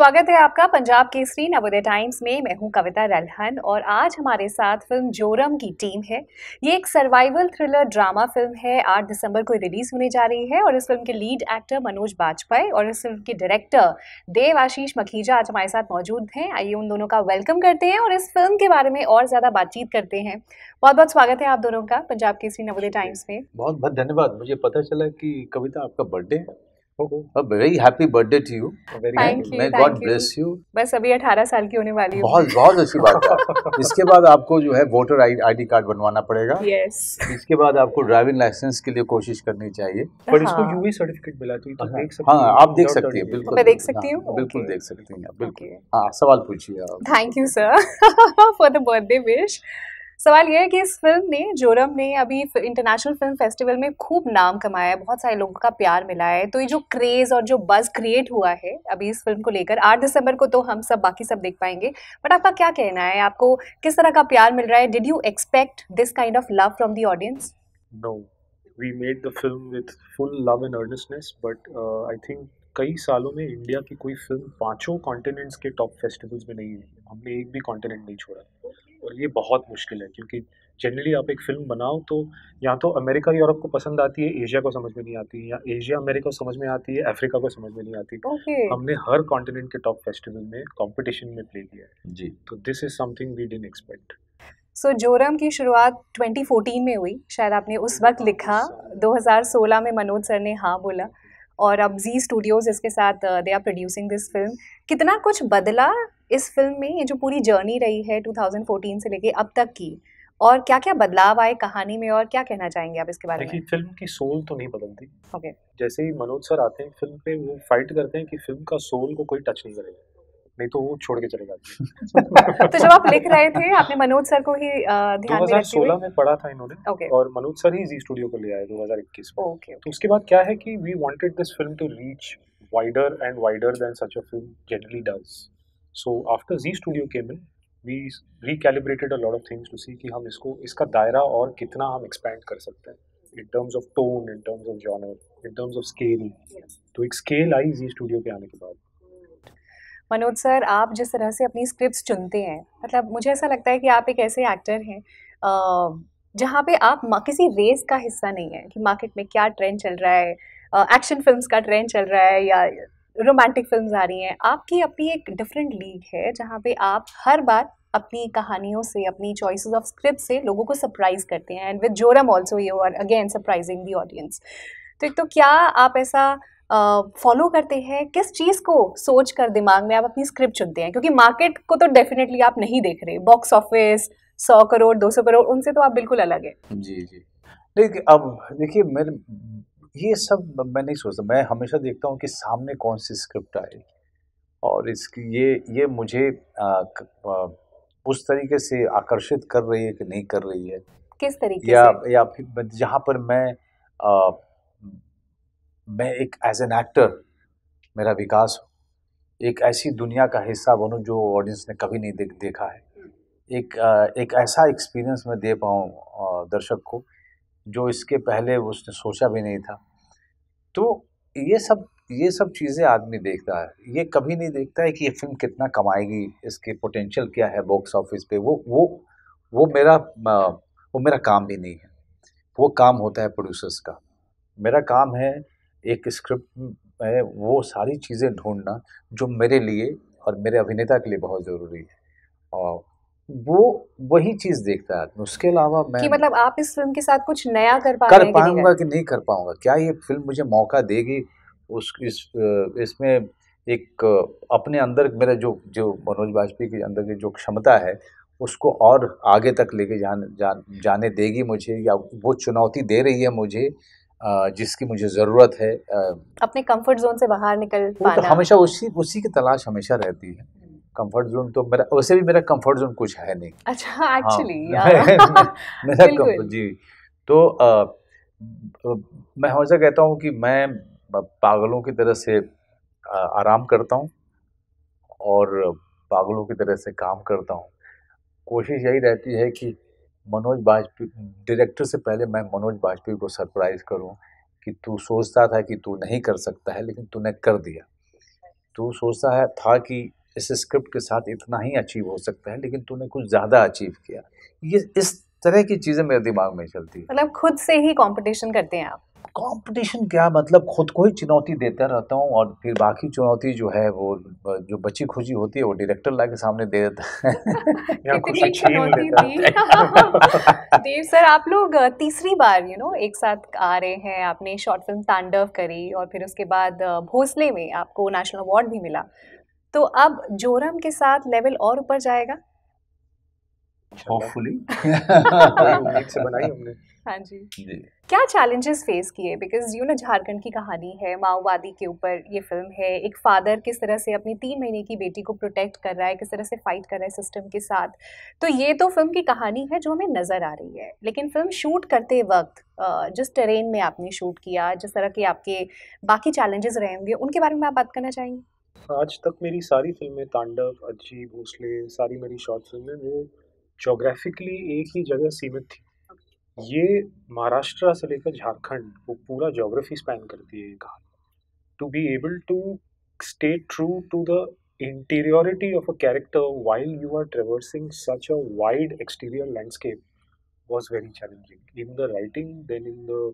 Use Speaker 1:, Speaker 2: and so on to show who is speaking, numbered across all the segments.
Speaker 1: स्वागत है आपका पंजाब केसरी नवोदय टाइम्स में मैं हूं कविता रलहन और आज हमारे साथ फिल्म जोरम की टीम है ये एक सर्वाइवल थ्रिलर ड्रामा फिल्म है 8 दिसंबर को रिलीज होने जा रही है और इस फिल्म के लीड एक्टर मनोज बाजपेयी और इस फिल्म के डायरेक्टर देव आशीष मखीजा आज हमारे साथ मौजूद हैं आइए उन दोनों का वेलकम करते हैं और इस फिल्म के बारे में और ज़्यादा बातचीत करते हैं बहुत बहुत स्वागत है आप दोनों का पंजाब केसरी नवोदय टाइम्स में
Speaker 2: बहुत बहुत धन्यवाद मुझे पता चला कि कविता आपका बर्थडे है very happy birthday to you may God bless you
Speaker 1: बस अभी 18 साल की होने वाली हूँ बहुत
Speaker 2: बहुत अच्छी बात है इसके बाद आपको जो है वोटर आईडी कार्ड बनवाना पड़ेगा यस इसके बाद आपको ड्राइविंग लाइसेंस के लिए कोशिश करनी चाहिए पर इसको यूवी हाँ।
Speaker 3: सर्टिफिकेट e मिला तो, तो हाँ। देख सकते हाँ आप देख सकती है बिल्कुल मैं देख सकती हूँ हाँ,
Speaker 2: बिल्कुल देख सकती हैं बिल्कुल हाँ सवाल पूछिए
Speaker 1: thank you sir for the birthday wish सवाल यह है कि इस फिल्म ने जोरम ने अभी इंटरनेशनल फिल्म फेस्टिवल में खूब नाम कमाया है बहुत सारे लोगों का प्यार मिला है तो ये जो क्रेज़ और जो बज़ क्रिएट हुआ है अभी इस फिल्म को लेकर आठ दिसंबर को तो हम सब बाकी सब देख पाएंगे बट आपका क्या कहना है आपको किस तरह का प्यार मिल रहा है did you expect this kind of love from the audience
Speaker 3: no we made the film with full love and earnestness but I think कई सालों में इंडिया की कोई फिल्म पांचों कॉन्टिनेंट्स के टॉप फेस्टिवल्स में नहीं है हमने एक भी कॉन्टिनेंट नहीं छोड़ा और ये बहुत मुश्किल है क्योंकि जनरली आप एक फिल्म बनाओ तो या तो अमेरिका यूरोप को पसंद आती है एशिया को समझ में नहीं आती या एशिया अमेरिका को समझ में आती है अफ्रीका को समझ में नहीं आती okay. हमने हर कॉन्टिनेंट के टॉप फेस्टिवल में कॉम्पिटिशन में प्ले किया है जी तो this is something we didn't expect
Speaker 1: so Joram की शुरुआत 2014 में हुई शायद आपने उस वक्त हाँ, लिखा 2016 में मनोज सर ने हाँ बोला और अब जी स्टूडियोज इसके साथ they are producing this film कितना कुछ बदला इस फिल्म में ये जो पूरी जर्नी रही है 2014 से लेके अब तक की और क्या क्या बदलाव आए कहानी में और क्या कहना चाहेंगे आप इसके बारे में
Speaker 3: फिल्म की सोल तो नहीं बदलती ओके okay. जैसे ही मनोज सर आते हैं फिल्म पे वो फाइट करते हैं कि फिल्म का सोल को कोई टच नहीं करेगा नहीं तो वो छोड़ के चले जाते तो जब आप लिख रहे
Speaker 1: थे आपने मनोज सर को ही ध्यान में रखते
Speaker 3: में पढ़ा था इन्होंने okay. और मनोज सर ही जी स्टूडियो को ले आए 2021 में okay, okay. तो उसके बाद क्या है कि we wanted this film to reach wider and wider than such a film generally does so after Zee studio came in we recalibrated a lot of things to see कि हम इसको इसका दायरा और कितना हम एक्सपैंड कर सकते हैं in terms of tone in terms of genre in terms of scale तो एक स्केल आई जी स्टूडियो के आने के बाद
Speaker 1: मनोज सर आप जिस तरह से अपनी स्क्रिप्ट चुनते हैं मतलब मुझे ऐसा लगता है कि आप एक ऐसे एक्टर हैं जहाँ पे आप किसी रेस का हिस्सा नहीं है कि मार्केट में क्या ट्रेंड चल रहा है एक्शन फिल्म्स का ट्रेंड चल रहा है या रोमांटिक फिल्म्स आ रही हैं आपकी अपनी एक डिफरेंट लीग है जहाँ पे आप हर बार अपनी कहानियों से अपनी चॉइसेस ऑफ स्क्रिप्ट से लोगों को सरप्राइज करते हैं and with Joram also you are again surprising the audience तो एक तो क्या आप ऐसा फॉलो uh, करते हैं किस चीज़ को सोच कर दिमाग में आप अपनी स्क्रिप्ट चुनते हैं क्योंकि मार्केट को तो डेफिनेटली आप नहीं देख रहे बॉक्स ऑफिस सौ करोड़ दो सौ करोड़ उनसे तो आप बिल्कुल अलग है
Speaker 2: जी जी देखिए अब देखिए मैं ये सब मैं नहीं सोचता मैं हमेशा देखता हूँ कि सामने कौन सी स्क्रिप्ट आएगी और इसकी ये ये मुझे आ, आ, उस तरीके से आकर्षित कर रही है कि नहीं कर रही है
Speaker 1: किस तरीके या, से?
Speaker 2: या फिर जहाँ पर मैं आ, मैं एक एज एन एक्टर मेरा विकास हो एक ऐसी दुनिया का हिस्सा बनूँ जो ऑडियंस ने कभी नहीं देख देखा है एक एक ऐसा एक्सपीरियंस मैं दे पाऊँ दर्शक को जो इसके पहले उसने सोचा भी नहीं था तो ये सब ये सब चीज़ें आदमी देखता है ये कभी नहीं देखता है कि ये फिल्म कितना कमाएगी इसके पोटेंशियल क्या है बॉक्स ऑफिस पे वो वो वो मेरा वो मेरा काम भी नहीं है वो काम होता है प्रोड्यूसर्स का मेरा काम है एक स्क्रिप्ट में वो सारी चीज़ें ढूंढना जो मेरे लिए और मेरे अभिनेता के लिए बहुत ज़रूरी है और वो वही चीज़ देखता है आदमी उसके अलावा मैं कि मतलब
Speaker 1: आप इस फिल्म के साथ कुछ नया कर पा कर पाऊंगा
Speaker 2: कि नहीं कर पाऊंगा क्या ये फिल्म मुझे मौका देगी उस इस इसमें एक अपने अंदर मेरा जो जो मनोज वाजपेयी के अंदर की जो क्षमता है उसको और आगे तक लेके जाने जाने देगी मुझे या वो चुनौती दे रही है मुझे जिसकी मुझे ज़रूरत है
Speaker 1: अपने कंफर्ट जोन से बाहर निकल तो पाना तो हमेशा
Speaker 2: उसी उसी की तलाश हमेशा रहती है कंफर्ट जोन तो मेरा वैसे भी मेरा कंफर्ट जोन कुछ है नहीं
Speaker 1: अच्छा एक्चुअली हाँ।
Speaker 2: मेरा कंफर्ट जी तो आ, मैं हमेशा कहता हूँ कि मैं पागलों की तरह से आराम करता हूँ और पागलों की तरह से काम करता हूँ कोशिश यही रहती है कि मनोज वाजपेयी डायरेक्टर से पहले मैं मनोज वाजपेयी को सरप्राइज़ करूं कि तू सोचता था कि तू नहीं कर सकता है लेकिन तूने कर दिया तू सोचता है था कि इस स्क्रिप्ट के साथ इतना ही अचीव हो सकता है लेकिन तूने कुछ ज़्यादा अचीव किया ये इस तरह की चीज़ें मेरे दिमाग में चलती है
Speaker 1: मतलब खुद से ही कंपटीशन करते हैं आप
Speaker 2: कंपटीशन क्या मतलब खुद को ही चुनौती देता रहता हूँ और फिर बाकी चुनौती जो है वो जो बच्ची खुशी होती है वो डायरेक्टर ला के सामने दे देता है
Speaker 1: देव सर आप लोग तीसरी बार यू you नो know, एक साथ आ रहे हैं आपने शॉर्ट फिल्म तांडव करी और फिर उसके बाद भोसले में आपको नेशनल अवार्ड भी मिला तो अब जोरम के साथ लेवल और ऊपर जाएगा
Speaker 3: होपफुली बनाई हमने हाँ जी
Speaker 1: क्या चैलेंजेस फेस किए बिकॉज यू ना झारखंड की कहानी है माओवादी के ऊपर ये फिल्म है एक फादर किस तरह से अपनी तीन महीने की बेटी को प्रोटेक्ट कर रहा है किस तरह से फाइट कर रहा है सिस्टम के साथ तो ये तो फिल्म की कहानी है जो हमें नज़र आ रही है लेकिन फिल्म शूट करते वक्त जिस टेरेन में आपने शूट किया जिस तरह के आपके बाकी चैलेंजेस रहे होंगे उनके बारे में आप बात करना चाहेंगे
Speaker 3: आज तक मेरी सारी फिल्में तांडव अज्जी भोसले सारी मेरी शॉर्ट फिल्में वो जोग्राफिकली एक ही जगह सीमित थी ये महाराष्ट्र से लेकर झारखंड वो पूरा जोग्राफी स्पैन करती है कहा to be able to stay true to the interiority of a character while you are traversing such a wide exterior landscape was very challenging in the writing then in the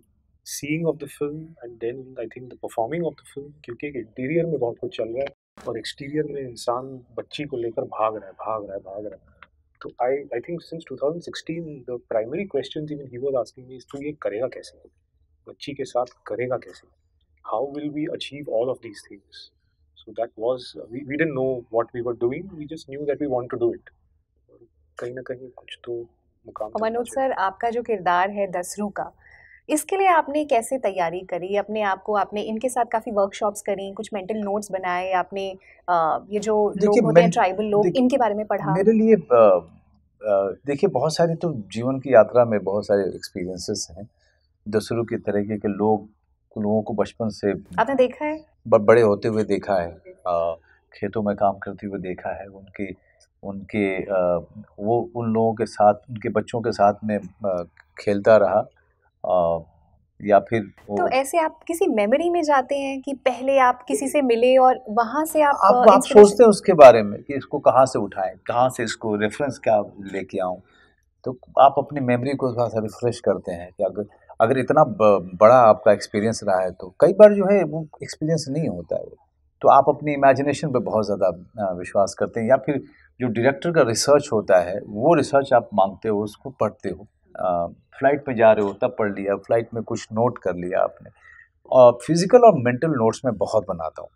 Speaker 3: seeing of the film and then I think the performing of the film क्योंकि एक interior में बहुत कुछ चल रहा है और exterior में इंसान बच्ची को लेकर भाग रहा है भाग रहा है भाग रहा है तो I I think since 2016 the primary question even he was asking me is तू ये करेगा कैसे बच्ची के साथ करेगा कैसे how will we achieve all of these things so that was we we didn't know what we were doing we just knew that we want to do it कहीं ना कहीं कुछ तो मुकाम
Speaker 1: मनोज सर आपका जो किरदार है दसरू का इसके लिए आपने कैसे तैयारी करी अपने आप को आपने इनके साथ काफ़ी वर्कशॉप्स करी कुछ मेंटल नोट्स बनाए आपने ये जो लोग होते हैं ट्राइबल लोग इनके बारे में पढ़ा मेरे
Speaker 2: लिए देखिए बहुत सारे तो जीवन की यात्रा में बहुत सारे एक्सपीरियंसेस हैं दूसरों की तरीके के लोग लोगों को बचपन से आपने देखा है बड़े होते हुए देखा है खेतों में काम करते हुए देखा है उनके उनके वो उन लोगों के साथ उनके बच्चों के साथ में खेलता रहा या फिर तो
Speaker 1: ऐसे आप किसी मेमोरी में जाते हैं कि पहले आप किसी से मिले और वहाँ से आप आप, आप सोचते हैं
Speaker 2: उसके बारे में कि इसको कहाँ से उठाएं कहाँ से इसको रेफरेंस क्या लेके आऊँ तो आप अपनी मेमोरी को थोड़ा सा रिफ्रेश करते हैं कि अगर अगर इतना बड़ा आपका एक्सपीरियंस रहा है तो कई बार जो है वो एक्सपीरियंस नहीं होता है तो आप अपनी इमेजिनेशन पर बहुत ज़्यादा विश्वास करते हैं या फिर जो डायरेक्टर का रिसर्च होता है वो रिसर्च आप मांगते हो उसको पढ़ते हो फ्लाइट में जा रहे हो तब पढ़ लिया फ्लाइट में कुछ नोट कर लिया आपने और फिज़िकल और मेंटल नोट्स में बहुत बनाता हूँ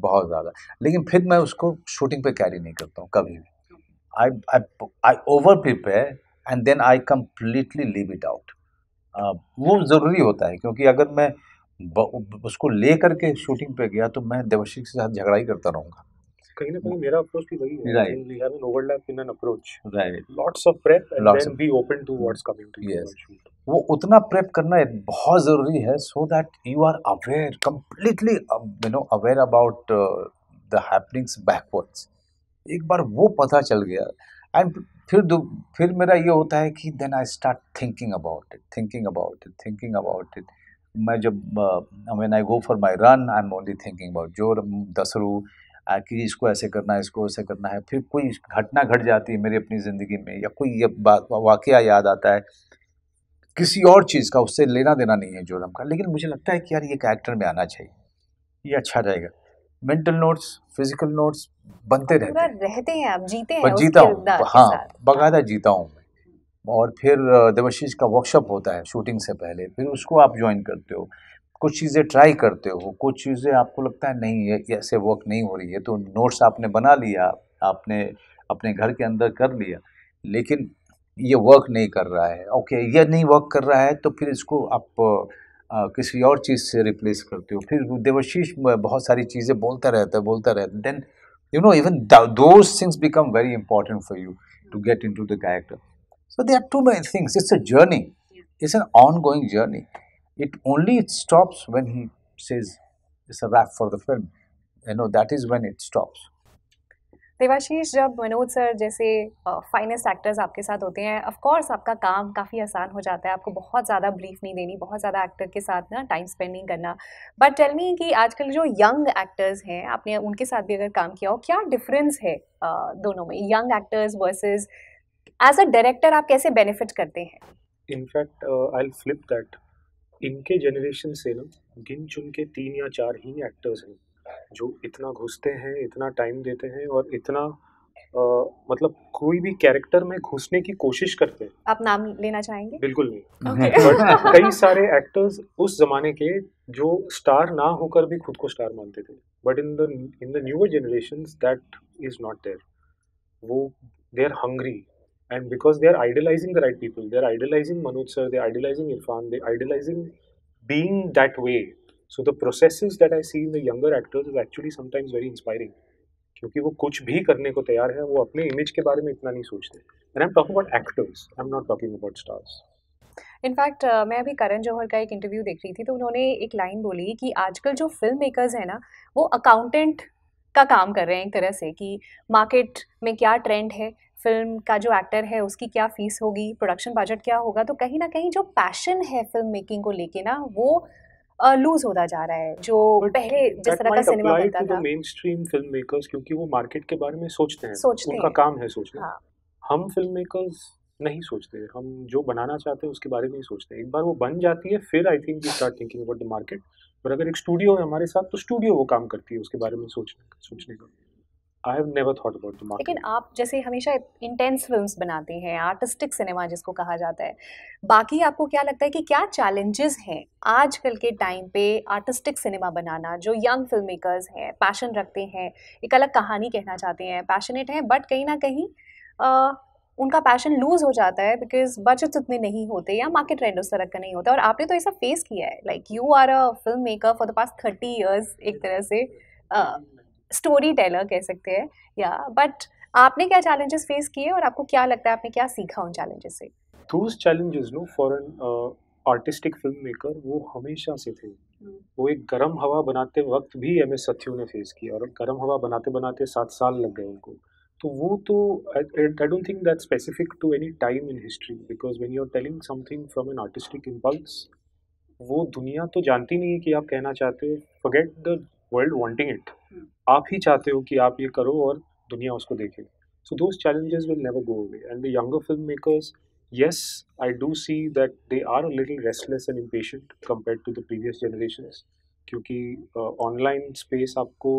Speaker 2: बहुत ज़्यादा लेकिन फिर मैं उसको शूटिंग पे कैरी नहीं करता हूँ कभी भी I I I over prepare and then I completely leave it out वो ज़रूरी होता है क्योंकि अगर मैं उसको ले करके शूटिंग पे गया तो मैं देवशी के साथ झगड़ा ही करता रहूँगा
Speaker 3: कहीं ना कहीं मेरा अप्रोच भी वही है right. we have an overlap in an approach right lots of prep and lots then be open to what's coming
Speaker 2: to वो उतना प्रेप करना बहुत ज़रूरी है so that you are aware completely you know aware about the happenings backwards एक बार वो पता चल गया एंड फिर फिर मेरा ये होता है कि then I start thinking about it thinking about it thinking about it मैं जब when I go for my run I am only thinking about जो दसरू कि इसको ऐसे करना है इसको ऐसे करना है फिर कोई घटना घट जाती है मेरी अपनी ज़िंदगी में या कोई वाक़ याद आता है किसी और चीज़ का उससे लेना देना नहीं है जोरम का लेकिन मुझे लगता है कि यार ये कैरेक्टर में आना चाहिए ये अच्छा रहेगा मेंटल नोट्स फिजिकल नोट्स बनते रहते
Speaker 1: हैं रहते हैं आप जीते हैं जीता हूँ हाँ
Speaker 2: बाकायदा जीता हूँ और फिर देवशीष का वर्कशॉप होता है शूटिंग से पहले फिर उसको आप ज्वाइन करते हो कुछ चीज़ें ट्राई करते हो कुछ चीज़ें आपको लगता है नहीं है ऐसे वर्क नहीं हो रही है तो नोट्स आपने बना लिया आपने अपने घर के अंदर कर लिया लेकिन ये वर्क नहीं कर रहा है ओके ये नहीं वर्क कर रहा है तो फिर इसको आप आ, किसी और चीज़ से रिप्लेस करते हो फिर देवाशीष बहुत सारी चीज़ें बोलता रहता है बोलता रहता है then no even even things become very important for you to get into the character so they are too many things it's a journey it's an ongoing journey it only it stops when he says it's a wrap for the film. You know, that is when it stops.
Speaker 1: Devashish जब Manoj sir जैसे finest actors आपके साथ होते हैं of course आपका काम काफ़ी आसान हो जाता है आपको बहुत ज़्यादा ब्रीफ नहीं देनी बहुत ज़्यादा एक्टर के साथ ना टाइम स्पेंड नहीं करना बट टेल मी कि आजकल जो यंग एक्टर्स हैं आपने उनके साथ भी अगर काम किया हो क्या डिफरेंस है दोनों में young actors versus as a director आप कैसे बेनिफिट करते हैं
Speaker 3: इनफैक्ट आई फ्लिप दैट इनके जनरेशन से ना गिन चुन के तीन या चार ही एक्टर्स हैं जो इतना घुसते हैं इतना टाइम देते हैं और इतना आ, मतलब कोई भी कैरेक्टर में घुसने की कोशिश करते हैं
Speaker 1: आप नाम लेना चाहेंगे
Speaker 3: बिल्कुल नहीं okay. बट कई सारे एक्टर्स उस जमाने के जो स्टार ना होकर भी खुद को स्टार मानते थे but in the in the newer generation that is not there वो they are hungry and because they are idealizing the right people they are idealizing manoj sir they are idealizing irfan they are idealizing being that way so the processes that i see in the younger actors is actually sometimes very inspiring क्योंकि वो कुछ भी करने को तैयार है वो अपने इमेज के बारे में इतना नहीं सोचते and I am talking about actors I am not talking about stars
Speaker 1: in fact uh, मैं अभी करण जौहर का एक इंटरव्यू देख रही थी तो उन्होंने एक लाइन बोली कि आजकल जो फिल्म मेकर्स हैं ना वो अकाउंटेंट का काम कर रहे हैं एक तरह से कि मार्केट में क्या ट्रेंड है फिल्म का जो एक्टर है उसकी क्या फीस होगी प्रोडक्शन बजट क्या होगा तो कहीं ना कहीं जो पैशन है फिल्म मेकिंग को लेके ना वो लूज uh, होता जा रहा है जो पहले जिस तरह का सिनेमा बनता था मेन
Speaker 3: स्ट्रीम फिल्म मेकर्स क्योंकि वो मार्केट के बारे में सोचते हैं सोचते उनका हैं। काम है सोचना हाँ। हम फिल्म मेकर्स नहीं सोचते हम जो बनाना चाहते हैं उसके बारे में ही सोचते हैं एक बार वो बन जाती है फिर I think you start thinking about the market और अगर एक स्टूडियो है हमारे साथ तो स्टूडियो वो काम करती है उसके बारे में सोचने का सोचने का I have never thought about the market लेकिन
Speaker 1: आप जैसे हमेशा इंटेंस फिल्म्स बनाते हैं आर्टिस्टिक सिनेमा जिसको कहा जाता है बाकी आपको क्या लगता है कि क्या चैलेंजेस हैं आजकल के टाइम पे आर्टिस्टिक सिनेमा बनाना जो यंग फिल्म मेकर्स हैं पैशन रखते हैं एक अलग कहानी कहना चाहते हैं पैशनेट हैं बट कहीं ना कहीं आ, उनका पैशन लूज हो जाता है बिकॉज बजट उतने नहीं होते या मार्केट ट्रेंड उस तरह का नहीं होता और आपने तो ऐसा फेस किया है like you are a film maker for the past thirty years एक तरह से स्टोरी टेलर कह सकते हैं या बट आपने क्या चैलेंजेस फेस किए और आपको क्या लगता है आपने क्या सीखा उन चैलेंजेस से
Speaker 3: those challenges no for an artistic film maker वो हमेशा से थे hmm. वो एक गर्म हवा बनाते वक्त भी एम एस सथियों ने फेस किया और गर्म हवा बनाते बनाते सात साल लग गए उनको तो वो तो I don't think that specific to any time in history because when you are telling something from an artistic impulse वो दुनिया तो जानती नहीं है कि आप कहना चाहते हो forget the world wanting it आप ही चाहते हो कि आप ये करो और दुनिया उसको देखे so those challenges will never go away and the younger film makers yes I do see that they are a restless and and impatient compared to the previous generation क्योंकि ऑनलाइन स्पेस आपको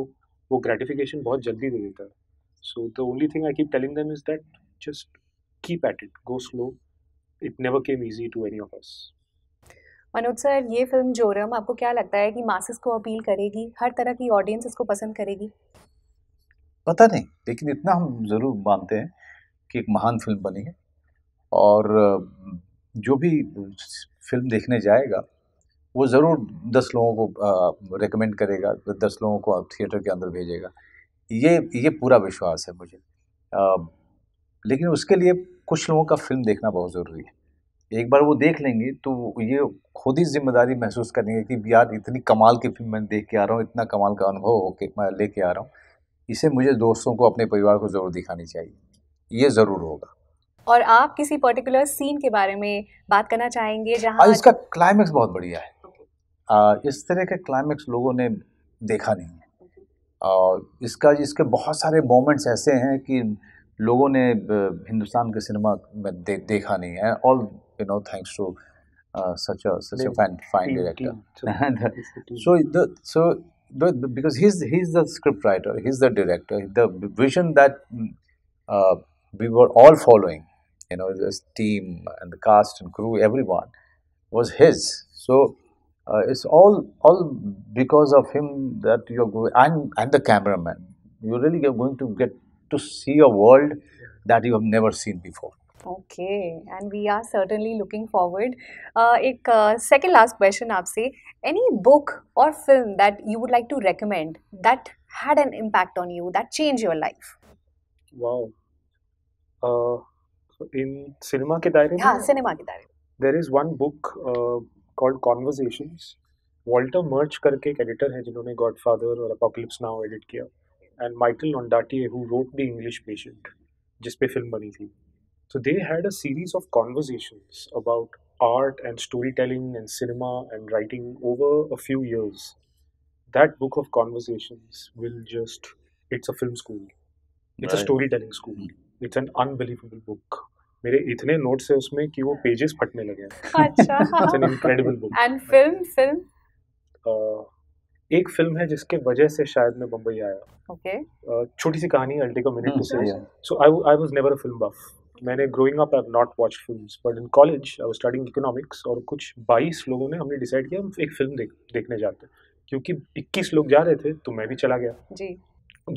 Speaker 3: वो gratification बहुत जल्दी दे देता है so the only thing I keep telling them is that just keep at it go slow it never came easy to
Speaker 2: any of us
Speaker 1: Manoj sir ये film Joram आपको क्या लगता है कि मासेस को अपील करेगी हर तरह की ऑडियंस इसको पसंद करेगी
Speaker 2: पता नहीं लेकिन इतना हम ज़रूर मानते हैं कि एक महान फिल्म बनी है और जो भी फिल्म देखने जाएगा वो ज़रूर दस लोगों को रेकमेंड करेगा दस लोगों को आप थिएटर के अंदर भेजेगा ये ये पूरा विश्वास है मुझे आ, लेकिन उसके लिए कुछ लोगों का फिल्म देखना बहुत ज़रूरी है एक बार वो देख लेंगे तो ये खुद ही जिम्मेदारी महसूस करेंगे कि यार इतनी कमाल की फिल्म मैं देख के आ रहा हूँ इतना कमाल का अनुभव होके मैं लेके आ रहा हूँ इसे मुझे दोस्तों को अपने परिवार को ज़रूर दिखानी चाहिए ये ज़रूर होगा
Speaker 1: और आप किसी पर्टिकुलर सीन के बारे में बात करना चाहेंगे जहाँ इसका
Speaker 2: क्लाइमैक्स बहुत बढ़िया है आ, इस तरह के क्लाइमैक्स लोगों ने देखा नहीं है और इसका इसके बहुत सारे मोमेंट्स ऐसे हैं कि लोगों ने हिंदुस्तान के सिनेमा में दे, देखा नहीं है और you know, thanks to uh, such a such a fine, director. so the so the, the, because he's he's the scriptwriter, he's the director, the vision that uh, we were all following, you know, this team and the cast and crew, everyone was his. So uh, it's all all because of him that you're going and and the cameraman. You really are going to get to see a world that you have never seen before.
Speaker 1: Okay, and we are certainly looking forward. Uh, एक uh, second last question आपसे any book or film that you would like to recommend that had an impact on you that changed your life?
Speaker 3: Wow. Uh, in cinema के दायरे में हाँ
Speaker 1: cinema के दायरे में
Speaker 3: there is one book uh, called Conversations. Walter Murch करके एक editor है जिन्होंने गॉडफादर और अपोकलिप्स नाउ एडिट किया and Michael Ondaatje who wrote the English Patient जिस पे फिल्म बनी थी So they had a series of conversations about art and storytelling and cinema and writing over a few years. That book of conversations will just, it's a film school.
Speaker 2: It's right. a storytelling
Speaker 3: school. Hmm. It's an unbelievable book. मेरे इतने notes है उसमें कि वो pages फटने लगे हैं
Speaker 1: it's an
Speaker 3: incredible book
Speaker 1: and film
Speaker 3: film एक फिल्म है जिसके वजह से शायद मैं बंबई आया ओके okay. Uh, छोटी सी कहानी a का मिनट से so I I was never a film buff मैंने growing up I not watch film but in college I starting economics और कुछ बाईस लोगों ने हमने डिसाइड किया हम एक फिल्म देख, देखने जाते क्योंकि इक्कीस लोग जा रहे थे तो मैं भी चला गया जी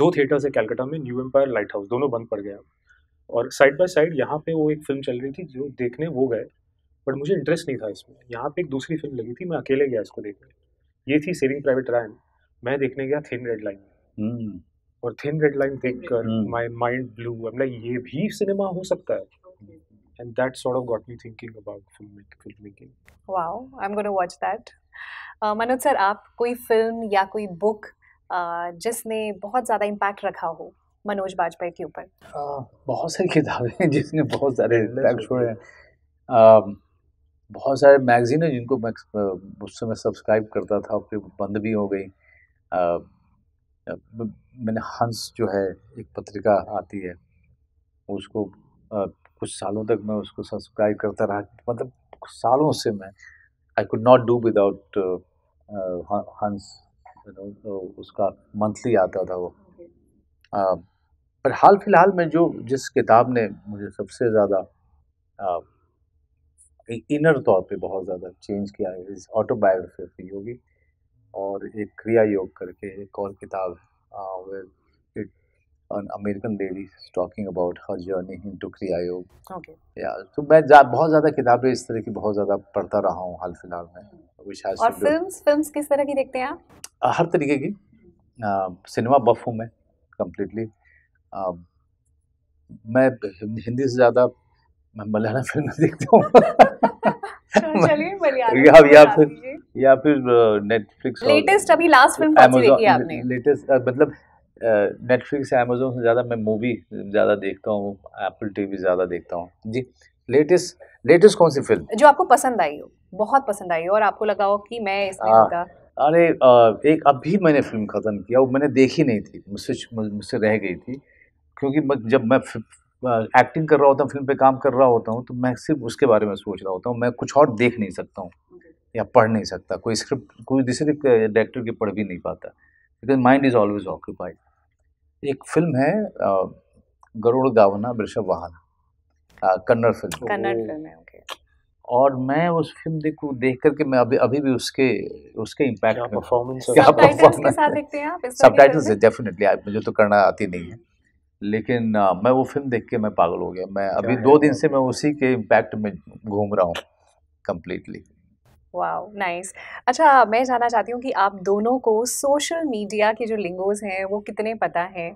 Speaker 3: दो थिएटर्स है कैलकाटा में न्यू एम्पायर लाइट हाउस दोनों बंद पड़ गया और साइड बाय साइड यहाँ पे वो एक फिल्म चल रही थी जो देखने वो गए बट मुझे इंटरेस्ट नहीं था इसमें यहाँ पे एक दूसरी फिल्म लगी थी मैं अकेले गया इसको देखने ये थी सेविंग प्राइवेट रैन मैं देखने गया थिन रेड लाइन और थिन रेड लाइन देख कर my mind blew I like ये भी सिनेमा हो सकता है and that sort of got me thinking about film making
Speaker 1: wow I am gonna watch that Manoj sir आप कोई फिल्म या कोई बुक uh, जिसने बहुत ज़्यादा इम्पैक्ट रखा हो मनोज बाजपेयी के ऊपर
Speaker 3: uh,
Speaker 2: बहुत सारी किताबें हैं जिसने बहुत सारे इम्पैक्ट छोड़े हैं um, बहुत सारे मैगजीन हैं जिनको मैं uh, उस समय सब्सक्राइब करता था और फिर बंद भी हो गई मैंने हंस जो है एक पत्रिका आती है उसको कुछ सालों तक मैं उसको सब्सक्राइब करता रहा मतलब सालों से मैं I could not do without Hans तो उसका मंथली आता था वो पर हाल फिलहाल में जो जिस किताब ने मुझे सबसे ज़्यादा इनर तौर पे बहुत ज़्यादा चेंज किया है इस ऑटोबायोग्राफी ऑफ योगी और एक क्रिया योग करके एक और किताब है it an American lady talking about her journey into Kriya Yoga. Okay. Yeah, तो मैं जा, बहुत ज़्यादा किताबें इस तरह की बहुत ज़्यादा पढ़ता रहा हूँ हाल फिलहाल में हम्म। और फिल्म्स
Speaker 1: फिल्म्स किस तरह की देखते हैं आप
Speaker 2: हर तरीके की सिनेमा बफ हूँ मैं कम्प्लीटली मैं हिंदी से ज़्यादा मैं मलयालम फिल्म देखता हूँ
Speaker 1: या फिर
Speaker 2: या फिर नेटफ्लिक्स लेटेस्ट
Speaker 1: अभी लास्ट फिल्म कौन सी देखी है आपने
Speaker 2: लेटेस्ट मतलब नेटफ्लिक्स अमेजोन से ज़्यादा मैं मूवी ज़्यादा देखता हूँ एप्पल टीवी ज़्यादा देखता हूँ जी लेटेस्ट लेटेस्ट कौन सी फिल्म
Speaker 1: जो आपको पसंद आई हो बहुत पसंद आई हो और आपको लगा हो कि मैं इस आ, हाँ।
Speaker 2: अरे एक अभी मैंने फिल्म ख़त्म किया वो मैंने देखी नहीं थी मुझसे मुझसे रह गई थी क्योंकि मैं जब मैं एक्टिंग कर रहा होता हूँ फिल्म पे काम कर रहा होता हूँ तो मैं सिर्फ उसके बारे में सोच रहा होता हूँ मैं कुछ और देख नहीं सकता हूँ या पढ़ नहीं सकता कोई स्क्रिप्ट कोई दूसरे डायरेक्टर के पढ़ भी नहीं पाता because mind is always occupied एक फिल्म है गरुड़ गावना बृषभ वाहन कन्नड़ फिल्म कन्नड़ फिल्म है और मैं उस फिल्म देखो देख करके मैं अभी अभी भी उसके उसके इम्पैक्ट परफॉर्मेंस क्या परफॉर्मेंस सब टाइटल्स डेफिनेटली मुझे तो करना आती नहीं है लेकिन आ, मैं वो फिल्म देख के मैं पागल हो गया मैं अभी दो दिन से मैं उसी के इम्पैक्ट में घूम रहा हूँ कम्प्लीटली
Speaker 1: वाह नाइस अच्छा मैं जानना चाहती हूँ कि आप दोनों को सोशल मीडिया के जो लिंगोज हैं वो कितने पता हैं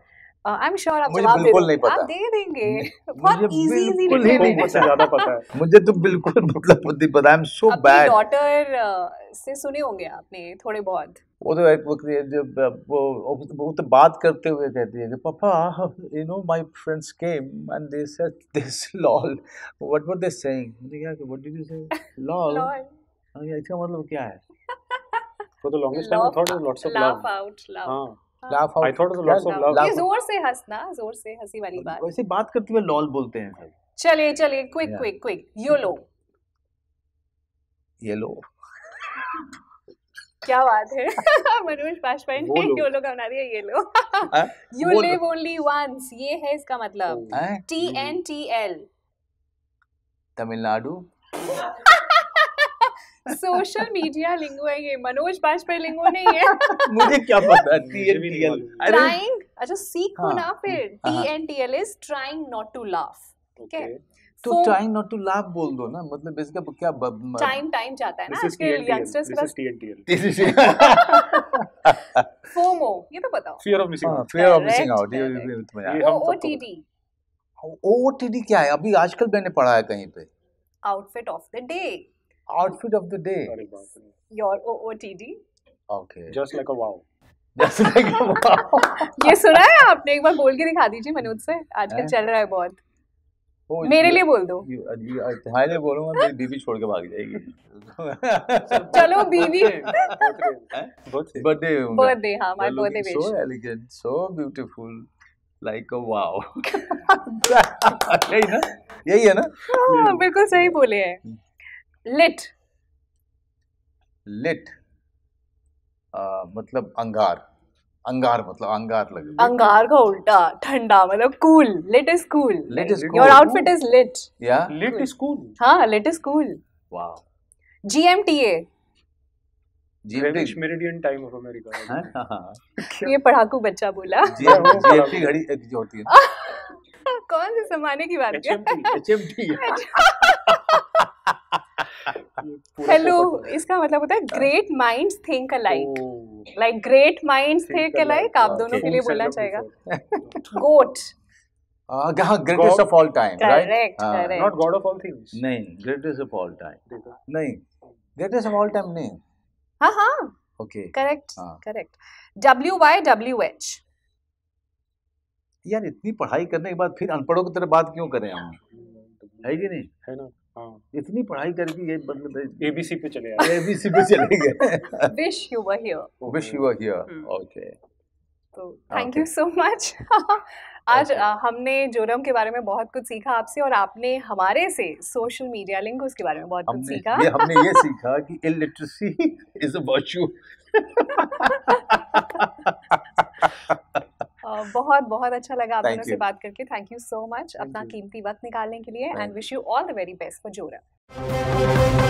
Speaker 1: आई एम श्योर आप जवाब दे नहीं आप दे देंगे बहुत इजी इजी नहीं पता ज्यादा पता है
Speaker 2: मुझे तो बिल्कुल मतलब पता I am so bad
Speaker 1: daughter से सुने होंगे आपने थोड़े बहुत
Speaker 2: वो तो एक वक्त जब वो तो बात करते हुए कहती है कि पापा you know my friends came and they said this lol what were they saying what did you say lol हाँ, इसका मतलब क्या है for तो longest time I thought it was lots of laugh love
Speaker 1: out laugh हाँ।, हाँ laugh out i thought it was lots ये जोर से हंसना जोर से हंसी वाली बात
Speaker 2: वैसे बात करते हुए लॉल बोलते हैं
Speaker 1: चलिए चलिए quick quick quick YOLO yellow क्या बात है मनोज बाजपेयी ने योलो का बना दिया yellow you live only once ये है इसका मतलब T N T L
Speaker 2: Tamil Nadu
Speaker 1: social media lingo है ये मनोज बाजपेयी लिंगो नहीं है मुझे क्या पता
Speaker 2: टीएनटीएल ट्राइंग
Speaker 1: अच्छा सीख हो हाँ, ना हाँ, फिर TNTL is trying not to laugh ठीक है तो टाइम
Speaker 2: नॉट टू लाफ बोल दो ना मतलब इसका क्या टाइम
Speaker 1: टाइम जाता है ना आजकल यंगस्टर्स के पास
Speaker 2: टीएनटीएल
Speaker 1: फोमो ये तो बताओ
Speaker 2: fear of missing out fear of missing out ये ओटीडी तो ओटीडी क्या है अभी आजकल मैंने पढ़ा है कहीं पे
Speaker 1: outfit of the day
Speaker 2: outfit of the day? Sorry,
Speaker 1: Your OOTD.
Speaker 2: Okay. Just like a wow. Just like
Speaker 1: a wow. ये सुना है आपने एक बार बोल के दिखा दीजिए मनोज से आजकल चल रहा है बहुत
Speaker 2: Oh, मेरे लिए बोल दो तुम्हारे लिए बोलूंगा मेरी बीवी छोड़ के भाग जाएगी
Speaker 1: चलो बीवी
Speaker 2: बर्थडे बर्थडे
Speaker 1: हाँ my birthday wish so
Speaker 2: elegant so beautiful like a wow यही ना यही है ना
Speaker 1: बिल्कुल सही बोले हैं हम्म। लिट
Speaker 2: लिट मतलब अंगार अंगार मतलब अंगार लग
Speaker 1: अंगार का उल्टा ठंडा मतलब cool lit is
Speaker 3: cool lit
Speaker 2: is your outfit is lit या लिट इज
Speaker 1: कूल हाँ lit is cool wow GMTA
Speaker 3: meridian time of America
Speaker 1: ये पढ़ाकू बच्चा बोला जीएमटी हाँ,
Speaker 2: घड़ी जो होती है
Speaker 1: कौन से जमाने की बात है एचएमटी
Speaker 2: एचएमटी
Speaker 3: हेलो
Speaker 1: इसका मतलब होता है great minds think alike like great minds think alike आप दोनों के लिए बोलना चाहेगा गोट uh, हाँ greatest of all time right not
Speaker 2: god of all things नहीं ग्रेटेस्ट ऑफ ऑल टाइम नहीं ग्रेटेस्ट ऑफ ऑल टाइम नहीं हाँ हाँ okay
Speaker 1: correct correct W Y W H
Speaker 2: यार इतनी पढ़ाई करने के बाद फिर अनपढ़ों की तरह बात क्यों करें हम हाँ, तो है कि नहीं है ना हाँ। इतनी पढ़ाई करके ये एबीसी पे चले गए एबीसी पे चले
Speaker 1: गए wish you were here
Speaker 2: wish you were here okay
Speaker 1: तो थैंक यू सो मच आज हमने जोरम के बारे में बहुत कुछ सीखा आपसे और आपने हमारे से सोशल मीडिया लिंक उसके बारे में बहुत कुछ सीखा ये, हमने ये
Speaker 2: सीखा कि इलिटरेसी इज अ वर्च्यू
Speaker 1: बहुत बहुत अच्छा लगा आप दोनों से बात करके थैंक यू सो मच अपना कीमती वक्त निकालने के लिए and wish you all the very best for जोरा